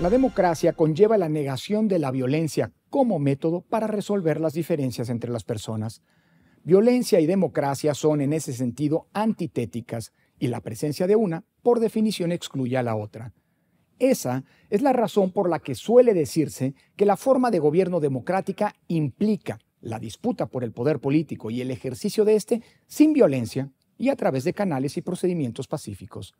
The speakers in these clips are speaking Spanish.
La democracia conlleva la negación de la violencia como método para resolver las diferencias entre las personas. Violencia y democracia son en ese sentido antitéticas y la presencia de una, por definición, excluye a la otra. Esa es la razón por la que suele decirse que la forma de gobierno democrática implica la disputa por el poder político y el ejercicio de éste sin violencia y a través de canales y procedimientos pacíficos.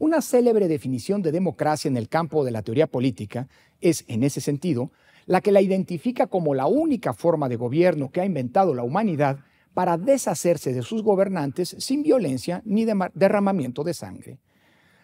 Una célebre definición de democracia en el campo de la teoría política es, en ese sentido, la que la identifica como la única forma de gobierno que ha inventado la humanidad para deshacerse de sus gobernantes sin violencia ni derramamiento de sangre.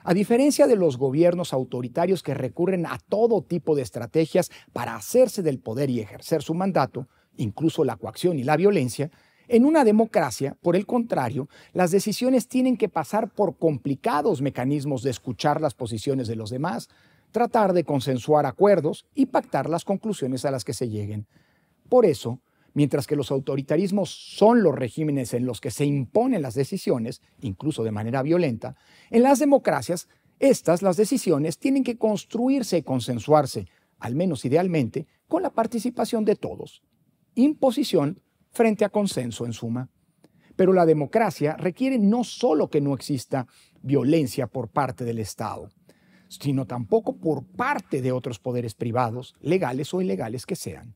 A diferencia de los gobiernos autoritarios que recurren a todo tipo de estrategias para hacerse del poder y ejercer su mandato, incluso la coacción y la violencia, en una democracia, por el contrario, las decisiones tienen que pasar por complicados mecanismos de escuchar las posiciones de los demás, tratar de consensuar acuerdos y pactar las conclusiones a las que se lleguen. Por eso, mientras que los autoritarismos son los regímenes en los que se imponen las decisiones, incluso de manera violenta, en las democracias, estas, las decisiones, tienen que construirse y consensuarse, al menos idealmente, con la participación de todos. Imposición frente a consenso, en suma. Pero la democracia requiere no solo que no exista violencia por parte del Estado, sino tampoco por parte de otros poderes privados, legales o ilegales que sean.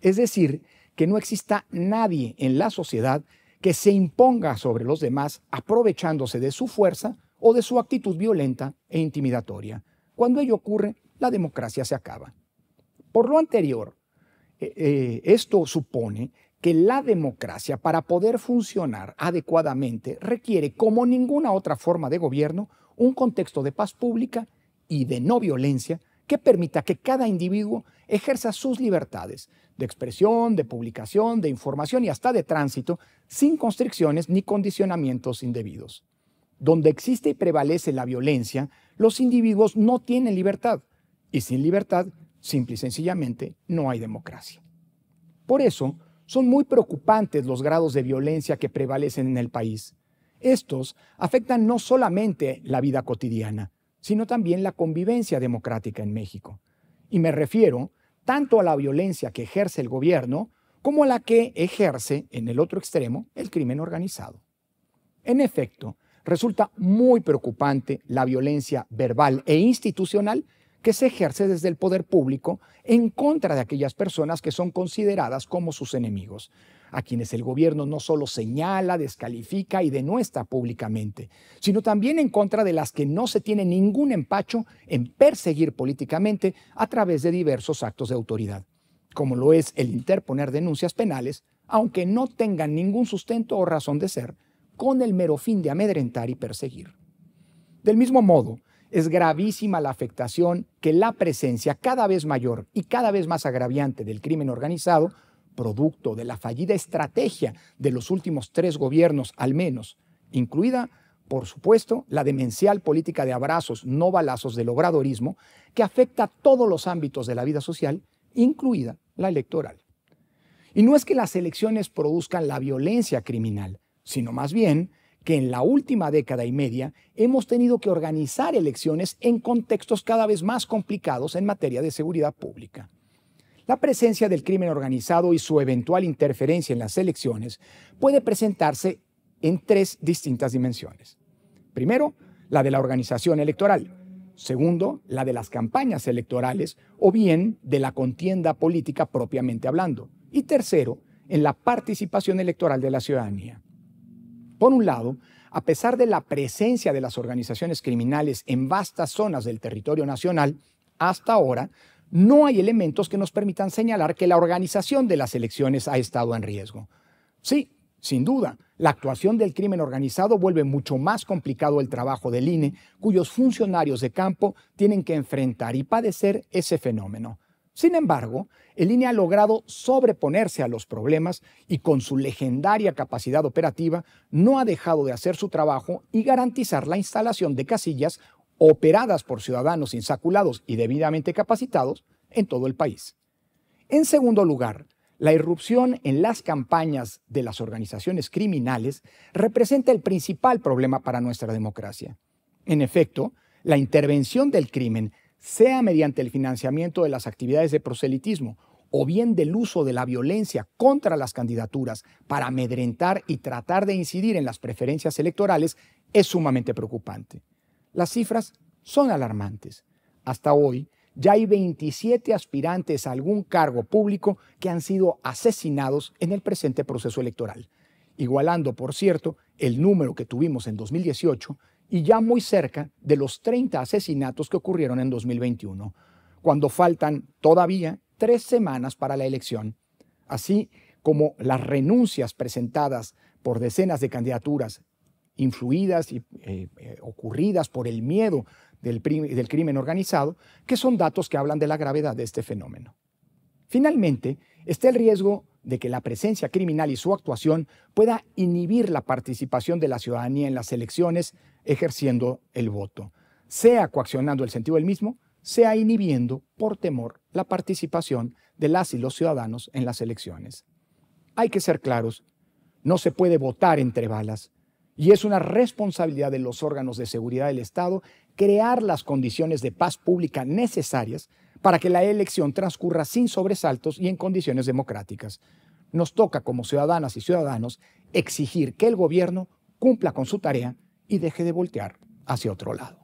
Es decir, que no exista nadie en la sociedad que se imponga sobre los demás aprovechándose de su fuerza o de su actitud violenta e intimidatoria. Cuando ello ocurre, la democracia se acaba. Por lo anterior, eh, eh, esto supone que la democracia, para poder funcionar adecuadamente, requiere, como ninguna otra forma de gobierno, un contexto de paz pública y de no violencia que permita que cada individuo ejerza sus libertades de expresión, de publicación, de información y hasta de tránsito, sin constricciones ni condicionamientos indebidos. Donde existe y prevalece la violencia, los individuos no tienen libertad, y sin libertad, simple y sencillamente, no hay democracia. Por eso, son muy preocupantes los grados de violencia que prevalecen en el país. Estos afectan no solamente la vida cotidiana, sino también la convivencia democrática en México. Y me refiero tanto a la violencia que ejerce el gobierno como a la que ejerce, en el otro extremo, el crimen organizado. En efecto, resulta muy preocupante la violencia verbal e institucional que se ejerce desde el poder público en contra de aquellas personas que son consideradas como sus enemigos, a quienes el gobierno no solo señala, descalifica y denuestra públicamente, sino también en contra de las que no se tiene ningún empacho en perseguir políticamente a través de diversos actos de autoridad, como lo es el interponer denuncias penales, aunque no tengan ningún sustento o razón de ser, con el mero fin de amedrentar y perseguir. Del mismo modo, es gravísima la afectación que la presencia cada vez mayor y cada vez más agraviante del crimen organizado, producto de la fallida estrategia de los últimos tres gobiernos al menos, incluida, por supuesto, la demencial política de abrazos, no balazos del obradorismo, que afecta a todos los ámbitos de la vida social, incluida la electoral. Y no es que las elecciones produzcan la violencia criminal, sino más bien que en la última década y media hemos tenido que organizar elecciones en contextos cada vez más complicados en materia de seguridad pública. La presencia del crimen organizado y su eventual interferencia en las elecciones puede presentarse en tres distintas dimensiones. Primero, la de la organización electoral. Segundo, la de las campañas electorales o bien de la contienda política propiamente hablando. Y tercero, en la participación electoral de la ciudadanía. Por un lado, a pesar de la presencia de las organizaciones criminales en vastas zonas del territorio nacional, hasta ahora no hay elementos que nos permitan señalar que la organización de las elecciones ha estado en riesgo. Sí, sin duda, la actuación del crimen organizado vuelve mucho más complicado el trabajo del INE, cuyos funcionarios de campo tienen que enfrentar y padecer ese fenómeno. Sin embargo, el INE ha logrado sobreponerse a los problemas y con su legendaria capacidad operativa no ha dejado de hacer su trabajo y garantizar la instalación de casillas operadas por ciudadanos insaculados y debidamente capacitados en todo el país. En segundo lugar, la irrupción en las campañas de las organizaciones criminales representa el principal problema para nuestra democracia. En efecto, la intervención del crimen sea mediante el financiamiento de las actividades de proselitismo o bien del uso de la violencia contra las candidaturas para amedrentar y tratar de incidir en las preferencias electorales, es sumamente preocupante. Las cifras son alarmantes. Hasta hoy, ya hay 27 aspirantes a algún cargo público que han sido asesinados en el presente proceso electoral, igualando, por cierto, el número que tuvimos en 2018 y ya muy cerca de los 30 asesinatos que ocurrieron en 2021, cuando faltan todavía tres semanas para la elección, así como las renuncias presentadas por decenas de candidaturas influidas y eh, eh, ocurridas por el miedo del, del crimen organizado, que son datos que hablan de la gravedad de este fenómeno. Finalmente, está el riesgo de que la presencia criminal y su actuación pueda inhibir la participación de la ciudadanía en las elecciones ejerciendo el voto, sea coaccionando el sentido del mismo, sea inhibiendo por temor la participación de las y los ciudadanos en las elecciones. Hay que ser claros, no se puede votar entre balas y es una responsabilidad de los órganos de seguridad del Estado crear las condiciones de paz pública necesarias para que la elección transcurra sin sobresaltos y en condiciones democráticas. Nos toca como ciudadanas y ciudadanos exigir que el gobierno cumpla con su tarea y deje de voltear hacia otro lado.